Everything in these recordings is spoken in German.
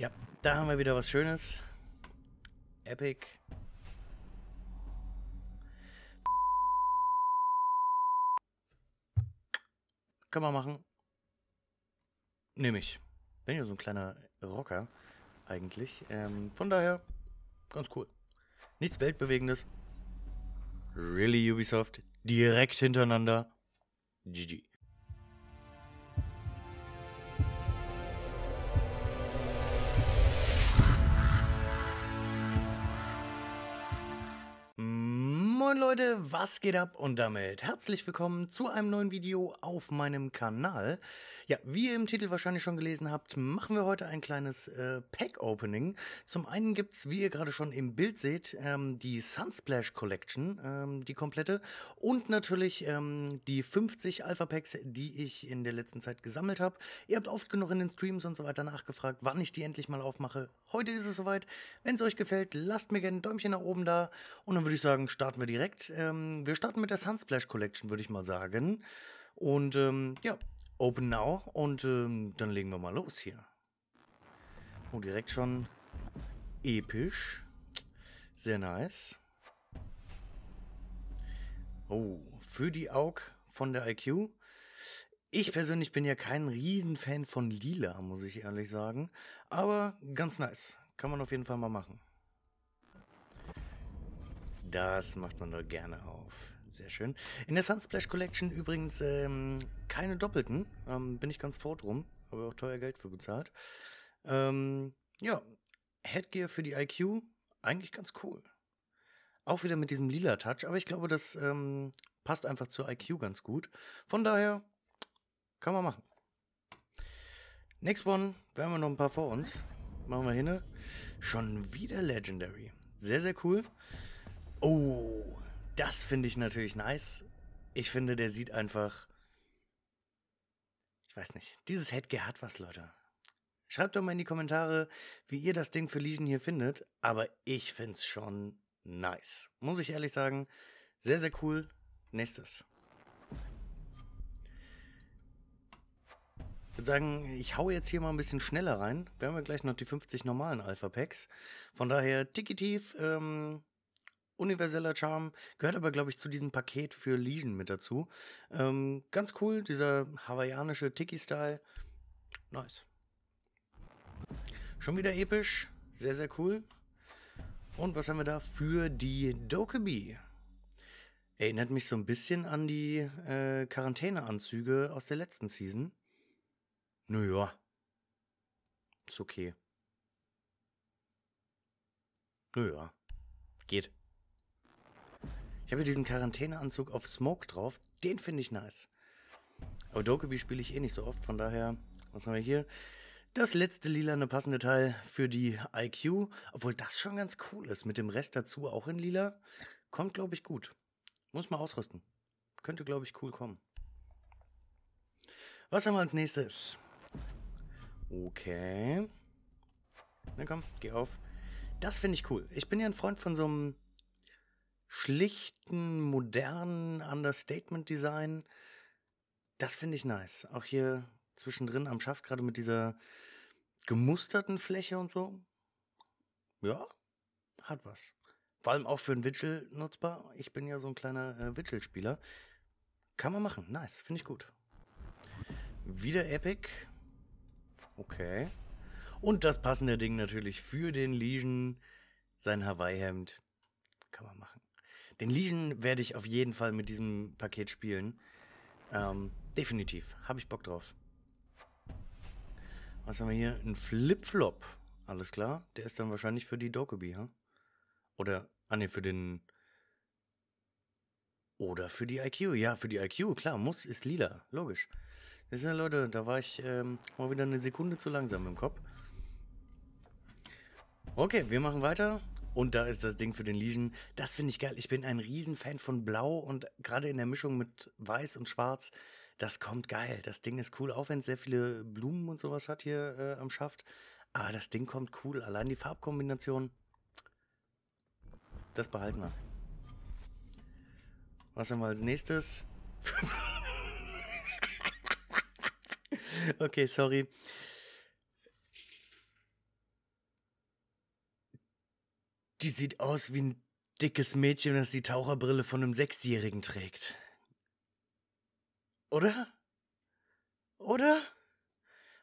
Ja, da haben wir wieder was Schönes. Epic. Kann man machen. Nehme ich. Bin ja so ein kleiner Rocker eigentlich. Ähm, von daher, ganz cool. Nichts Weltbewegendes. Really Ubisoft. Direkt hintereinander. GG. Moin Leute, was geht ab und damit herzlich willkommen zu einem neuen Video auf meinem Kanal. Ja, wie ihr im Titel wahrscheinlich schon gelesen habt, machen wir heute ein kleines äh, Pack-Opening. Zum einen gibt es, wie ihr gerade schon im Bild seht, ähm, die Sunsplash Collection, ähm, die komplette, und natürlich ähm, die 50 Alpha-Packs, die ich in der letzten Zeit gesammelt habe. Ihr habt oft genug in den Streams und so weiter nachgefragt, wann ich die endlich mal aufmache. Heute ist es soweit. Wenn es euch gefällt, lasst mir gerne ein Däumchen nach oben da und dann würde ich sagen, starten wir direkt direkt. Ähm, wir starten mit der Sunsplash Collection, würde ich mal sagen. Und ähm, ja, Open Now und ähm, dann legen wir mal los hier. Oh, direkt schon episch. Sehr nice. Oh, für die Aug von der IQ. Ich persönlich bin ja kein Riesenfan von Lila, muss ich ehrlich sagen. Aber ganz nice. Kann man auf jeden Fall mal machen. Das macht man doch gerne auf. Sehr schön. In der Sunsplash Collection übrigens ähm, keine doppelten. Ähm, bin ich ganz froh drum. Habe auch teuer Geld für bezahlt. Ähm, ja, Headgear für die IQ. Eigentlich ganz cool. Auch wieder mit diesem lila Touch. Aber ich glaube, das ähm, passt einfach zur IQ ganz gut. Von daher kann man machen. Next one. Wir haben noch ein paar vor uns. Machen wir hin. Schon wieder Legendary. Sehr, sehr cool. Oh, das finde ich natürlich nice. Ich finde, der sieht einfach. Ich weiß nicht. Dieses Headgear hat was, Leute. Schreibt doch mal in die Kommentare, wie ihr das Ding für Legion hier findet. Aber ich finde es schon nice. Muss ich ehrlich sagen. Sehr, sehr cool. Nächstes. Ich würde sagen, ich haue jetzt hier mal ein bisschen schneller rein. Wir haben ja gleich noch die 50 normalen Alpha Packs. Von daher, Tiki-Tief, ähm, universeller Charme, gehört aber, glaube ich, zu diesem Paket für Legion mit dazu. Ähm, ganz cool, dieser hawaiianische Tiki-Style. Nice. Schon wieder episch, sehr, sehr cool. Und was haben wir da für die Dokubi? Erinnert mich so ein bisschen an die äh, Quarantäneanzüge aus der letzten Season. Naja, ist okay. Naja, geht. Ich habe diesen Quarantäneanzug auf Smoke drauf. Den finde ich nice. Aber Dokubi spiele ich eh nicht so oft, von daher, was haben wir hier? Das letzte lila eine passende Teil für die IQ, obwohl das schon ganz cool ist. Mit dem Rest dazu auch in lila. Kommt, glaube ich, gut. Muss mal ausrüsten. Könnte, glaube ich, cool kommen. Was haben wir als nächstes? Okay. Na komm, geh auf. Das finde ich cool. Ich bin ja ein Freund von so einem schlichten, modernen Understatement-Design. Das finde ich nice. Auch hier zwischendrin am Schaft, gerade mit dieser gemusterten Fläche und so. Ja, hat was. Vor allem auch für einen Witchel nutzbar. Ich bin ja so ein kleiner äh, Witchel-Spieler. Kann man machen. Nice. Finde ich gut. Wieder Epic. Okay. Und das passende Ding natürlich für den Legion. Sein Hawaii-Hemd. Kann man machen. Den Legion werde ich auf jeden Fall mit diesem Paket spielen. Ähm, definitiv. Habe ich Bock drauf. Was haben wir hier? Ein Flipflop. Alles klar. Der ist dann wahrscheinlich für die Dokubi, ha? Huh? Oder, ah ne, für den... Oder für die IQ. Ja, für die IQ, klar. Muss ist lila. Logisch. Das ist ja, Leute, da war ich ähm, mal wieder eine Sekunde zu langsam im Kopf. Okay, wir machen weiter. Und da ist das Ding für den Legion. Das finde ich geil. Ich bin ein Riesenfan von Blau und gerade in der Mischung mit Weiß und Schwarz, das kommt geil. Das Ding ist cool, auch wenn es sehr viele Blumen und sowas hat hier äh, am Schaft. Aber ah, das Ding kommt cool. Allein die Farbkombination, das behalten wir. Was haben wir als nächstes? okay, sorry. Die sieht aus wie ein dickes Mädchen, das die Taucherbrille von einem Sechsjährigen trägt. Oder? Oder?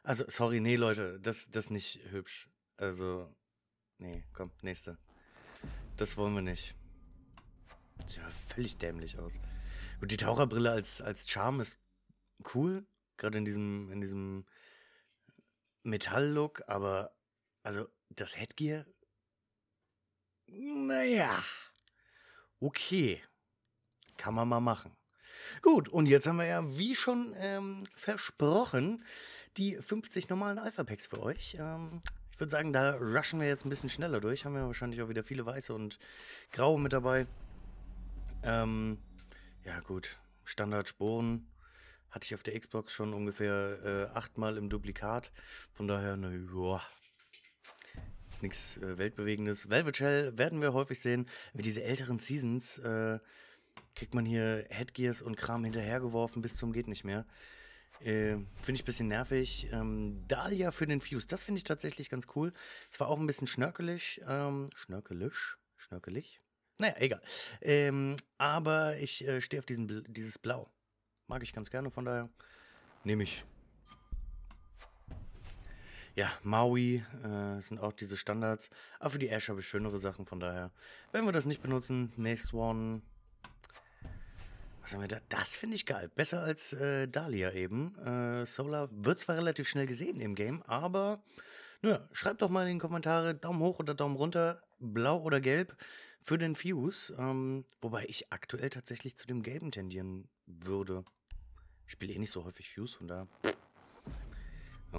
Also, sorry, nee, Leute, das, das nicht hübsch. Also, nee, komm, nächste. Das wollen wir nicht. Sieht ja völlig dämlich aus. Gut, die Taucherbrille als, als Charme ist cool, gerade in diesem, in diesem Metall-Look, aber also das Headgear naja, okay, kann man mal machen. Gut, und jetzt haben wir ja, wie schon ähm, versprochen, die 50 normalen Alpha-Packs für euch. Ähm, ich würde sagen, da rushen wir jetzt ein bisschen schneller durch. Haben wir wahrscheinlich auch wieder viele weiße und graue mit dabei. Ähm, ja gut, Standard-Sporen hatte ich auf der Xbox schon ungefähr äh, achtmal im Duplikat. Von daher, na ja, jetzt nichts äh, Weltbewegendes. Velvet Shell werden wir häufig sehen. Mit diese älteren Seasons äh, kriegt man hier Headgears und Kram hinterhergeworfen bis zum geht nicht mehr. Äh, finde ich ein bisschen nervig. Ähm, Dahlia für den Fuse, das finde ich tatsächlich ganz cool. Zwar auch ein bisschen schnörkelig, ähm, schnörkelisch, schnörkelig. Naja, egal. Ähm, aber ich äh, stehe auf diesen, dieses Blau. Mag ich ganz gerne, von daher nehme ich ja, Maui äh, sind auch diese Standards. Aber für die Ash habe ich schönere Sachen, von daher werden wir das nicht benutzen. Next one. Was haben wir da? Das finde ich geil. Besser als äh, Dahlia eben. Äh, Solar wird zwar relativ schnell gesehen im Game, aber naja, schreibt doch mal in die Kommentare Daumen hoch oder Daumen runter, blau oder gelb für den Fuse. Ähm, wobei ich aktuell tatsächlich zu dem gelben tendieren würde. Ich spiele eh nicht so häufig Fuse, von da.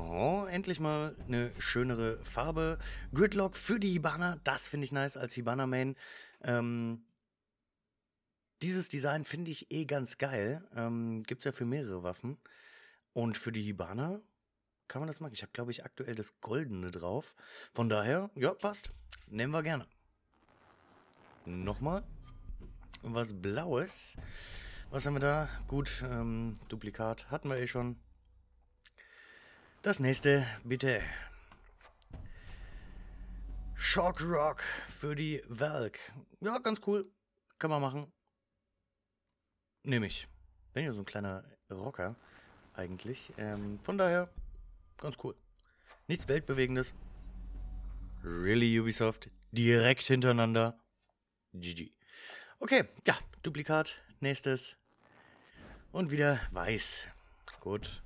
Oh, endlich mal eine schönere Farbe. Gridlock für die Hibana, das finde ich nice als Hibana-Main. Ähm, dieses Design finde ich eh ganz geil. Ähm, Gibt es ja für mehrere Waffen. Und für die Hibana kann man das machen. Ich habe, glaube ich, aktuell das Goldene drauf. Von daher, ja, passt. Nehmen wir gerne. Nochmal. Was Blaues. Was haben wir da? Gut, ähm, Duplikat hatten wir eh schon. Das nächste, bitte. Shock Rock für die Valk. Ja, ganz cool. Kann man machen. Nehme ich. Bin ja so ein kleiner Rocker eigentlich. Ähm, von daher, ganz cool. Nichts Weltbewegendes. Really, Ubisoft? Direkt hintereinander. GG. Okay, ja, Duplikat, nächstes. Und wieder weiß. Gut.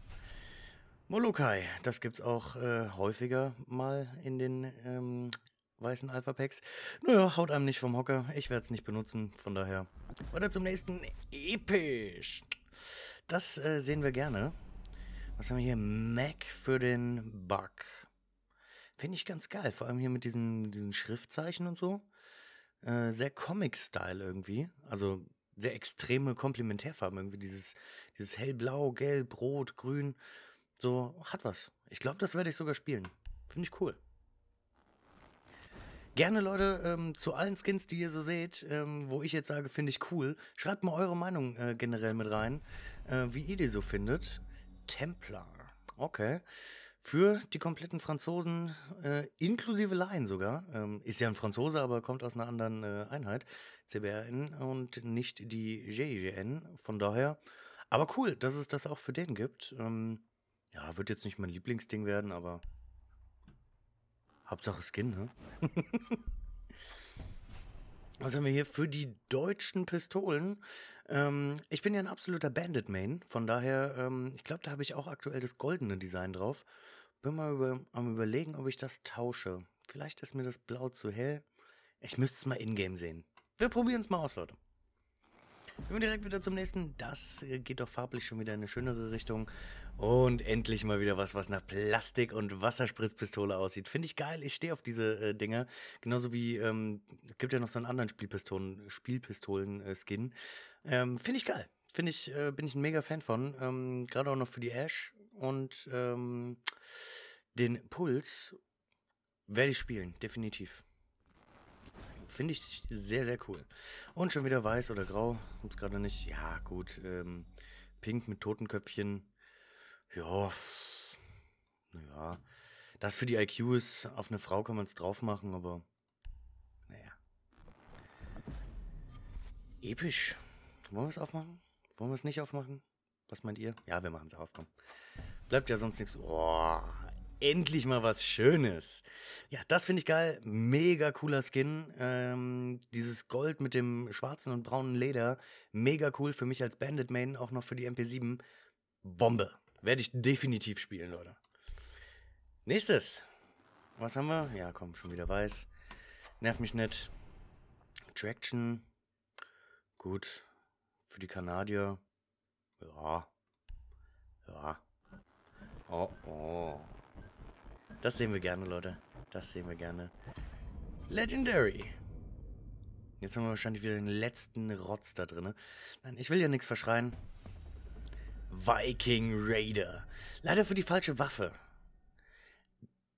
Molokai, das gibt's auch äh, häufiger mal in den ähm, weißen Alpha-Packs. Naja, haut einem nicht vom Hocker. Ich werde es nicht benutzen, von daher. Weiter zum nächsten. Episch. Das äh, sehen wir gerne. Was haben wir hier? Mac für den Bug. Finde ich ganz geil. Vor allem hier mit diesen, diesen Schriftzeichen und so. Äh, sehr Comic-Style irgendwie. Also sehr extreme Komplementärfarben. Irgendwie dieses, dieses hellblau, gelb, rot, grün. So, hat was. Ich glaube, das werde ich sogar spielen. Finde ich cool. Gerne, Leute, ähm, zu allen Skins, die ihr so seht, ähm, wo ich jetzt sage, finde ich cool, schreibt mal eure Meinung äh, generell mit rein, äh, wie ihr die so findet. Templar. Okay. Für die kompletten Franzosen, äh, inklusive Laien sogar. Ähm, ist ja ein Franzose, aber kommt aus einer anderen äh, Einheit. CBRN und nicht die GIGN. Von daher. Aber cool, dass es das auch für den gibt. Ähm, ja, wird jetzt nicht mein Lieblingsding werden, aber Hauptsache Skin, ne? Was haben wir hier für die deutschen Pistolen? Ähm, ich bin ja ein absoluter Bandit-Main, von daher, ähm, ich glaube, da habe ich auch aktuell das goldene Design drauf. Bin mal über, am überlegen, ob ich das tausche. Vielleicht ist mir das Blau zu hell. Ich müsste es mal in-game sehen. Wir probieren es mal aus, Leute. Gehen wir direkt wieder zum nächsten. Das äh, geht doch farblich schon wieder in eine schönere Richtung. Und endlich mal wieder was, was nach Plastik- und Wasserspritzpistole aussieht. Finde ich geil. Ich stehe auf diese äh, Dinger. Genauso wie, ähm, gibt ja noch so einen anderen Spielpistolen-Skin. äh, ähm, Finde ich geil. Finde ich, äh, bin ich ein mega Fan von. Ähm, Gerade auch noch für die Ash und ähm, den Puls werde ich spielen, definitiv. Finde ich sehr, sehr cool. Und schon wieder weiß oder grau. Gibt's gerade nicht. Ja, gut. Ähm, pink mit Totenköpfchen. Ja. Naja. Das für die IQ ist, auf eine Frau kann man es drauf machen, aber. Naja. Episch. Wollen wir es aufmachen? Wollen wir es nicht aufmachen? Was meint ihr? Ja, wir machen es auf, komm. Bleibt ja sonst nichts. Boah, endlich mal was Schönes. Ja, das finde ich geil. Mega cooler Skin. Ähm, dieses Gold mit dem schwarzen und braunen Leder. Mega cool für mich als Bandit Main, auch noch für die MP7. Bombe. Werde ich definitiv spielen, Leute. Nächstes. Was haben wir? Ja, komm, schon wieder weiß. Nerv mich nicht. Traction. Gut. Für die Kanadier. Ja. Ja. Oh, oh. Das sehen wir gerne, Leute. Das sehen wir gerne. Legendary. Jetzt haben wir wahrscheinlich wieder den letzten Rotz da drin. Nein, ich will ja nichts verschreien. Viking Raider. Leider für die falsche Waffe.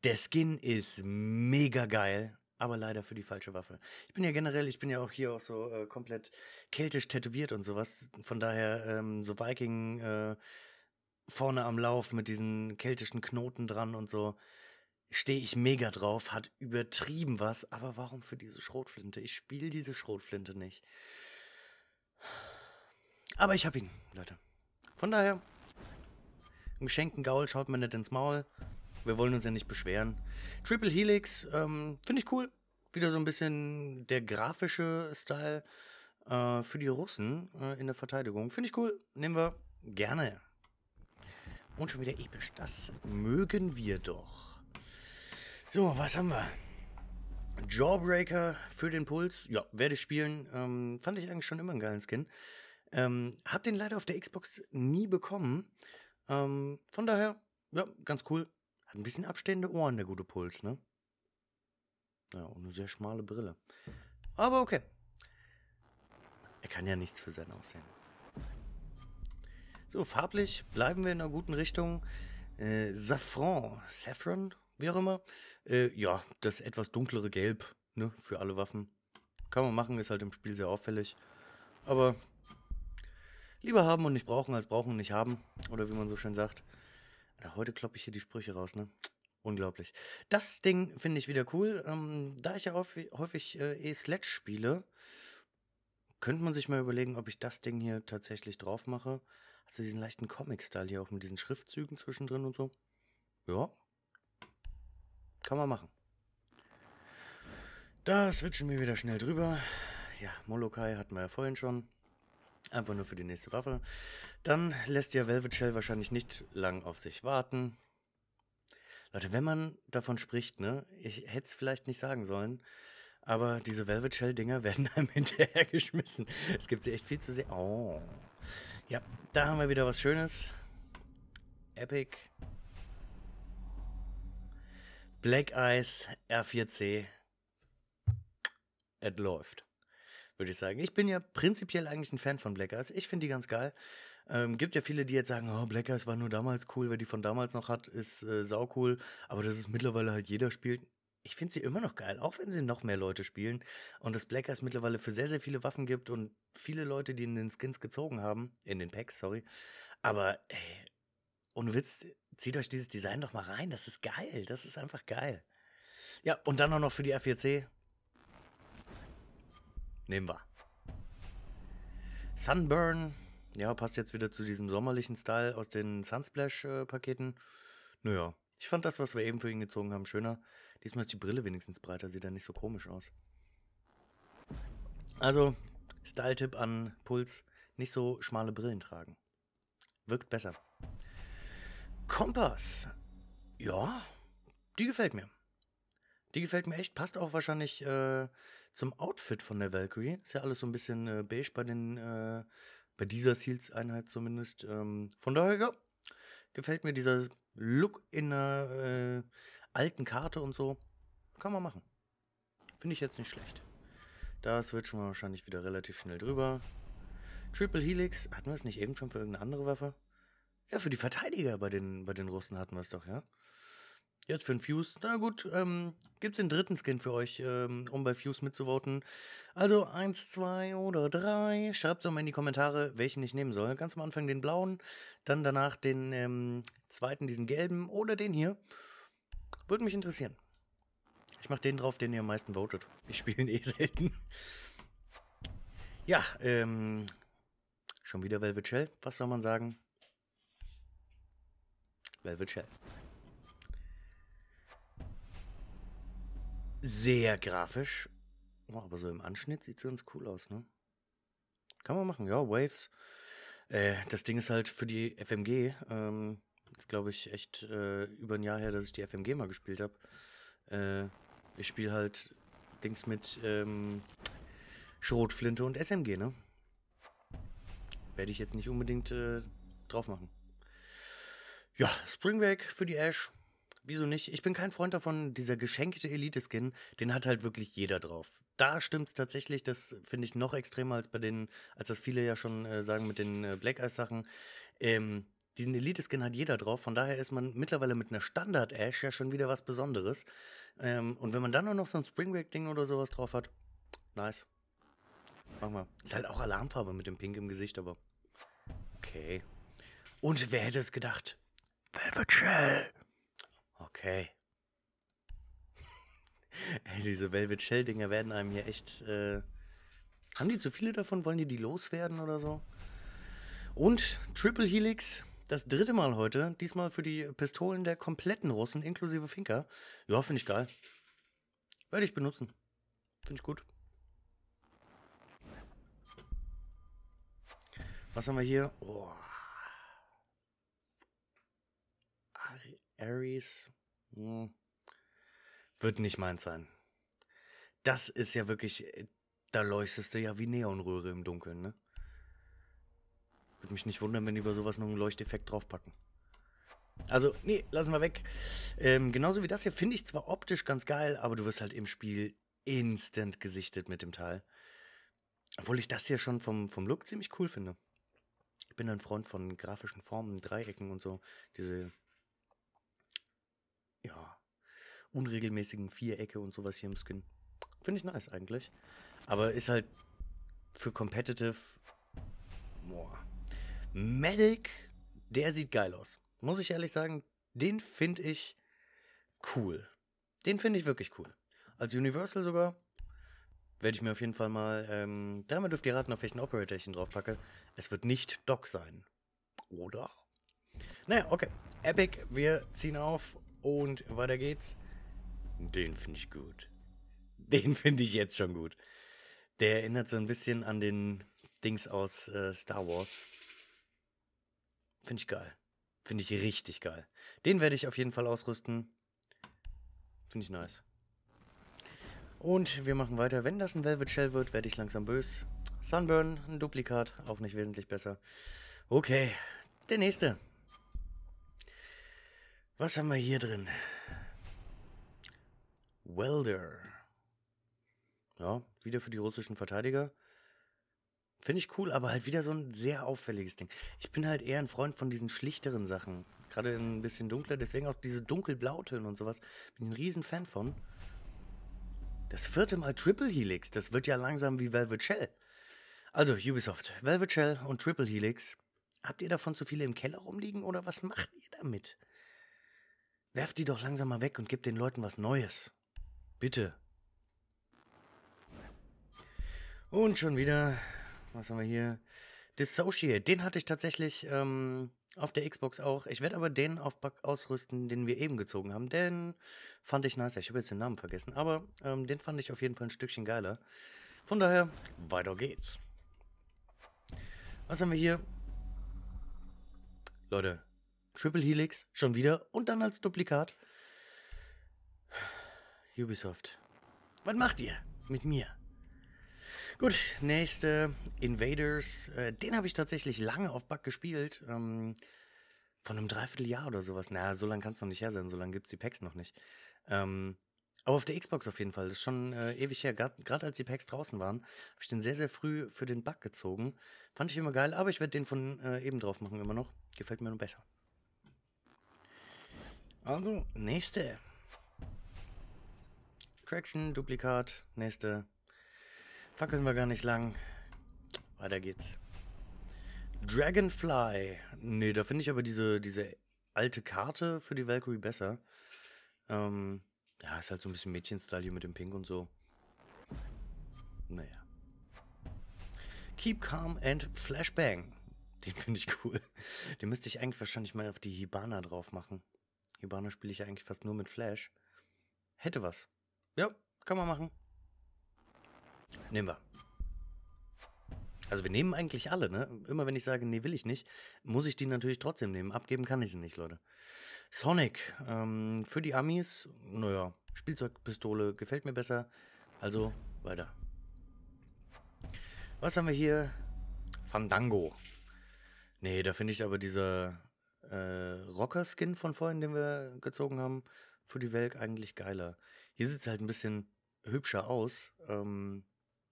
Der Skin ist mega geil, aber leider für die falsche Waffe. Ich bin ja generell, ich bin ja auch hier auch so äh, komplett keltisch tätowiert und sowas. Von daher ähm, so Viking äh, vorne am Lauf mit diesen keltischen Knoten dran und so stehe ich mega drauf, hat übertrieben was, aber warum für diese Schrotflinte? Ich spiele diese Schrotflinte nicht. Aber ich habe ihn, Leute. Von daher, im geschenkten Gaul schaut man nicht ins Maul. Wir wollen uns ja nicht beschweren. Triple Helix, ähm, finde ich cool. Wieder so ein bisschen der grafische Style äh, für die Russen äh, in der Verteidigung. Finde ich cool. Nehmen wir gerne. Und schon wieder episch. Das mögen wir doch. So, was haben wir? Jawbreaker für den Puls. Ja, werde ich spielen. Ähm, fand ich eigentlich schon immer einen geilen Skin. Ähm, hab den leider auf der Xbox nie bekommen. Ähm, von daher, ja, ganz cool. Hat ein bisschen abstehende Ohren, der gute Puls, ne? Ja, und eine sehr schmale Brille. Aber okay. Er kann ja nichts für sein Aussehen. So, farblich bleiben wir in einer guten Richtung. Äh, Safran, Saffron, wie auch immer. Äh, ja, das etwas dunklere Gelb ne, für alle Waffen. Kann man machen, ist halt im Spiel sehr auffällig. Aber lieber haben und nicht brauchen als brauchen und nicht haben. Oder wie man so schön sagt. Ja, heute kloppe ich hier die Sprüche raus, ne? Unglaublich. Das Ding finde ich wieder cool. Ähm, da ich ja häufig äh, E-Sledge spiele, könnte man sich mal überlegen, ob ich das Ding hier tatsächlich drauf mache. Also diesen leichten Comic-Style hier auch mit diesen Schriftzügen zwischendrin und so. Ja, kann man machen. Da switchen wir wieder schnell drüber. Ja, Molokai hatten wir ja vorhin schon. Einfach nur für die nächste Waffe. Dann lässt ja Velvet Shell wahrscheinlich nicht lang auf sich warten. Leute, wenn man davon spricht, ne, ich hätte es vielleicht nicht sagen sollen, aber diese Velvet Shell-Dinger werden einem hinterhergeschmissen. Es gibt sie echt viel zu sehen. Oh. Ja, da haben wir wieder was Schönes. Epic. Black Eyes R4C. Es läuft, würde ich sagen. Ich bin ja prinzipiell eigentlich ein Fan von Black Eyes. Ich finde die ganz geil. Ähm, gibt ja viele, die jetzt sagen, oh, Black Eyes war nur damals cool. Wer die von damals noch hat, ist äh, saucool. Aber das ist mittlerweile halt jeder spielt. Ich finde sie immer noch geil, auch wenn sie noch mehr Leute spielen. Und das Black Eyes mittlerweile für sehr, sehr viele Waffen gibt und viele Leute, die in den Skins gezogen haben, in den Packs, sorry. Aber ey, und Witz, zieht euch dieses Design doch mal rein. Das ist geil. Das ist einfach geil. Ja, und dann auch noch für die F4C. Nehmen wir. Sunburn. Ja, passt jetzt wieder zu diesem sommerlichen Style aus den Sunsplash-Paketen. Äh, naja, ich fand das, was wir eben für ihn gezogen haben, schöner. Diesmal ist die Brille wenigstens breiter, sieht dann nicht so komisch aus. Also, Style-Tipp an Puls, nicht so schmale Brillen tragen. Wirkt besser. Kompass. Ja, die gefällt mir. Die gefällt mir echt, passt auch wahrscheinlich äh, zum Outfit von der Valkyrie. Ist ja alles so ein bisschen äh, beige bei den, äh, bei dieser Seals-Einheit zumindest. Ähm, von daher, ja, gefällt mir dieser Look in einer äh, alten Karte und so. Kann man machen. Finde ich jetzt nicht schlecht. Da switchen wir wahrscheinlich wieder relativ schnell drüber. Triple Helix, hatten wir es nicht eben schon für irgendeine andere Waffe? Ja, für die Verteidiger bei den, bei den Russen hatten wir es doch, ja. Jetzt für den Fuse. Na gut, ähm, es den dritten Skin für euch, ähm, um bei Fuse mitzuvoten. Also eins, zwei oder drei. Schreibt doch mal in die Kommentare, welchen ich nehmen soll. Ganz am Anfang den blauen, dann danach den ähm, zweiten, diesen gelben oder den hier. Würde mich interessieren. Ich mache den drauf, den ihr am meisten votet. Ich spiele ihn eh selten. Ja, ähm, schon wieder Velvet Shell. Was soll man sagen? Velvet Shell. Sehr grafisch. Oh, aber so im Anschnitt sieht es ganz cool aus, ne? Kann man machen, ja, Waves. Äh, das Ding ist halt für die FMG, ähm, ist glaube ich echt äh, über ein Jahr her, dass ich die FMG mal gespielt habe. Äh, ich spiele halt Dings mit ähm, Schrotflinte und SMG, ne? Werde ich jetzt nicht unbedingt äh, drauf machen. Ja, Spring Break für die Ash. Wieso nicht? Ich bin kein Freund davon, dieser geschenkte Elite-Skin, den hat halt wirklich jeder drauf. Da stimmt es tatsächlich, das finde ich noch extremer als bei den, als das viele ja schon äh, sagen mit den äh, Black Eyes-Sachen. Ähm, diesen Elite-Skin hat jeder drauf, von daher ist man mittlerweile mit einer Standard-Ash ja schon wieder was Besonderes. Ähm, und wenn man dann nur noch so ein Spring Break-Ding oder sowas drauf hat, nice. Mach mal. Ist halt auch Alarmfarbe mit dem Pink im Gesicht, aber. Okay. Und wer hätte es gedacht? Velvet Shell. Okay. Ey, diese Velvet Shell-Dinger werden einem hier echt. Äh, haben die zu viele davon? Wollen die die loswerden oder so? Und Triple Helix, das dritte Mal heute. Diesmal für die Pistolen der kompletten Russen, inklusive Finker. Ja, finde ich geil. Werde ich benutzen. Finde ich gut. Was haben wir hier? Oh. Aries. Hm. Wird nicht meins sein. Das ist ja wirklich. Äh, da leuchtest du ja wie Neonröhre im Dunkeln, ne? Würde mich nicht wundern, wenn die über sowas noch einen Leuchteffekt draufpacken. Also, nee, lassen wir weg. Ähm, genauso wie das hier finde ich zwar optisch ganz geil, aber du wirst halt im Spiel instant gesichtet mit dem Teil. Obwohl ich das hier schon vom, vom Look ziemlich cool finde. Ich bin ein Freund von grafischen Formen, Dreiecken und so. Diese ja, unregelmäßigen Vierecke und sowas hier im Skin. Finde ich nice eigentlich. Aber ist halt für Competitive. Boah. Medic, der sieht geil aus. Muss ich ehrlich sagen, den finde ich cool. Den finde ich wirklich cool. Als Universal sogar werde ich mir auf jeden Fall mal. Ähm, damit dürft ihr raten, auf welchen Operator ich ihn drauf packe. Es wird nicht Doc sein. Oder? Naja, okay. Epic, wir ziehen auf und weiter geht's. Den finde ich gut. Den finde ich jetzt schon gut. Der erinnert so ein bisschen an den Dings aus äh, Star Wars. Finde ich geil. Finde ich richtig geil. Den werde ich auf jeden Fall ausrüsten. Finde ich nice. Und wir machen weiter. Wenn das ein Velvet Shell wird, werde ich langsam böse. Sunburn, ein Duplikat, auch nicht wesentlich besser. Okay, der nächste. Was haben wir hier drin? Welder. Ja, wieder für die russischen Verteidiger. Finde ich cool, aber halt wieder so ein sehr auffälliges Ding. Ich bin halt eher ein Freund von diesen schlichteren Sachen. Gerade ein bisschen dunkler, deswegen auch diese dunkelblautöne und sowas. Bin ein riesen Fan von. Das vierte Mal Triple Helix, das wird ja langsam wie Velvet Shell. Also Ubisoft, Velvet Shell und Triple Helix. Habt ihr davon zu viele im Keller rumliegen oder was macht ihr damit? Werf die doch langsam mal weg und gib den Leuten was Neues. Bitte. Und schon wieder, was haben wir hier? Dissociate, den hatte ich tatsächlich ähm, auf der Xbox auch. Ich werde aber den auf Bug ausrüsten, den wir eben gezogen haben. Den fand ich nice. Ich habe jetzt den Namen vergessen, aber ähm, den fand ich auf jeden Fall ein Stückchen geiler. Von daher, weiter geht's. Was haben wir hier? Leute, Triple Helix, schon wieder und dann als Duplikat. Ubisoft. Was macht ihr mit mir? Gut, nächste Invaders. Äh, den habe ich tatsächlich lange auf Bug gespielt. Ähm, von einem Dreivierteljahr oder sowas. Naja, so lange kann es noch nicht her sein. So lange gibt es die Packs noch nicht. Ähm, aber auf der Xbox auf jeden Fall. Das ist schon äh, ewig her. Gerade als die Packs draußen waren, habe ich den sehr, sehr früh für den Bug gezogen. Fand ich immer geil, aber ich werde den von äh, eben drauf machen immer noch. Gefällt mir nur besser. Also, nächste. Traction, Duplikat, nächste. Fackeln wir gar nicht lang. Weiter geht's. Dragonfly. Nee, da finde ich aber diese, diese alte Karte für die Valkyrie besser. Ähm, ja, ist halt so ein bisschen Mädchen-Style hier mit dem Pink und so. Naja. Keep Calm and Flashbang. Den finde ich cool. Den müsste ich eigentlich wahrscheinlich mal auf die Hibana drauf machen. Ibana spiele ich ja eigentlich fast nur mit Flash. Hätte was. Ja, kann man machen. Nehmen wir. Also wir nehmen eigentlich alle, ne? Immer wenn ich sage, nee, will ich nicht, muss ich die natürlich trotzdem nehmen. Abgeben kann ich sie nicht, Leute. Sonic, ähm, für die Amis, naja, Spielzeugpistole gefällt mir besser. Also, weiter. Was haben wir hier? Fandango. Nee, da finde ich aber dieser äh, Rocker-Skin von vorhin, den wir gezogen haben, für die Welk eigentlich geiler. Hier sieht sie halt ein bisschen hübscher aus. Ähm,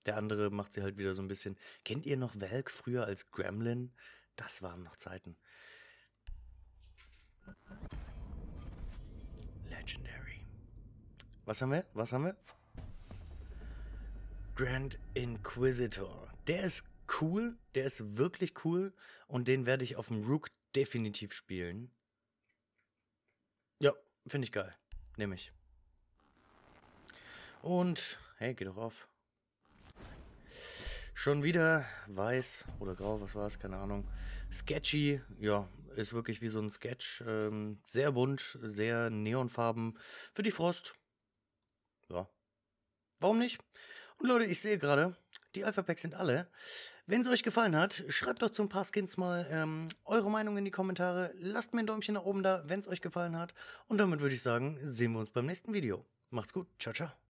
der andere macht sie halt wieder so ein bisschen. Kennt ihr noch Welk früher als Gremlin? Das waren noch Zeiten. Legendary. Was haben wir? Was haben wir? Grand Inquisitor. Der ist cool, der ist wirklich cool und den werde ich auf dem Rook definitiv spielen. Ja, finde ich geil. Nehme ich. Und, hey, geh doch auf. Schon wieder weiß oder grau, was war es, keine Ahnung. Sketchy, ja, ist wirklich wie so ein Sketch. Ähm, sehr bunt, sehr neonfarben für die Frost. Ja, warum nicht? Und Leute, ich sehe gerade, die Alpha-Packs sind alle. Wenn es euch gefallen hat, schreibt doch zu ein paar Skins mal ähm, eure Meinung in die Kommentare. Lasst mir ein Däumchen nach oben da, wenn es euch gefallen hat. Und damit würde ich sagen, sehen wir uns beim nächsten Video. Macht's gut. Ciao, ciao.